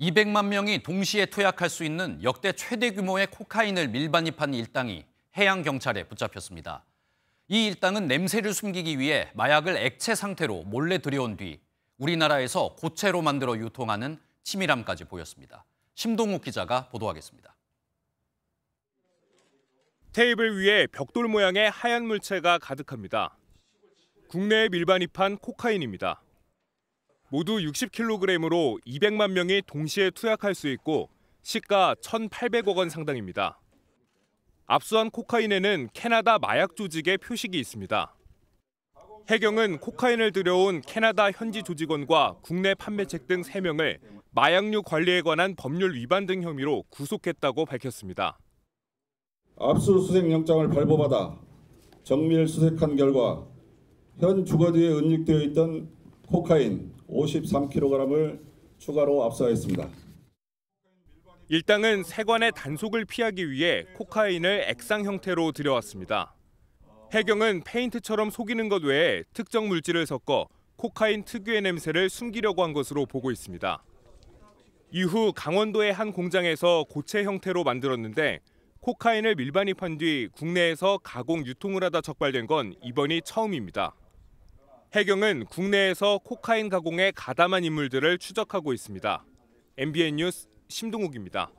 200만 명이 동시에 투약할 수 있는 역대 최대 규모의 코카인을 밀반입한 일당이 해양 경찰에 붙잡혔습니다. 이 일당은 냄새를 숨기기 위해 마약을 액체 상태로 몰래 들여온 뒤 우리나라에서 고체로 만들어 유통하는 치밀함까지 보였습니다. 심동욱 기자가 보도하겠습니다. 테이블 위에 벽돌 모양의 하얀 물체가 가득합니다. 국내에 밀반입한 코카인입니다. 모두 60kg으로 200만 명이 동시에 투약할 수 있고 시가 1,800억 원 상당입니다. 압수한 코카인에는 캐나다 마약 조직의 표식이 있습니다. 해경은 코카인을 들여온 캐나다 현지 조직원과 국내 판매책 등 3명을 마약류 관리에 관한 법률 위반 등 혐의로 구속했다고 밝혔습니다. 압수수색 영장을 발부받아 정밀 수색한 결과 현 주거지에 은닉되어 있던 코카인 53kg을 추가로 압수했습니다 일당은 세관의 단속을 피하기 위해 코카인을 액상 형태로 들여왔습니다. 해경은 페인트처럼 속이는 것 외에 특정 물질을 섞어 코카인 특유의 냄새를 숨기려고 한 것으로 보고 있습니다. 이후 강원도의 한 공장에서 고체 형태로 만들었는데 코카인을 밀반입한 뒤 국내에서 가공 유통을 하다 적발된 건 이번이 처음입니다. 해경은 국내에서 코카인 가공에 가담한 인물들을 추적하고 있습니다. MBN 뉴스 심동욱입니다.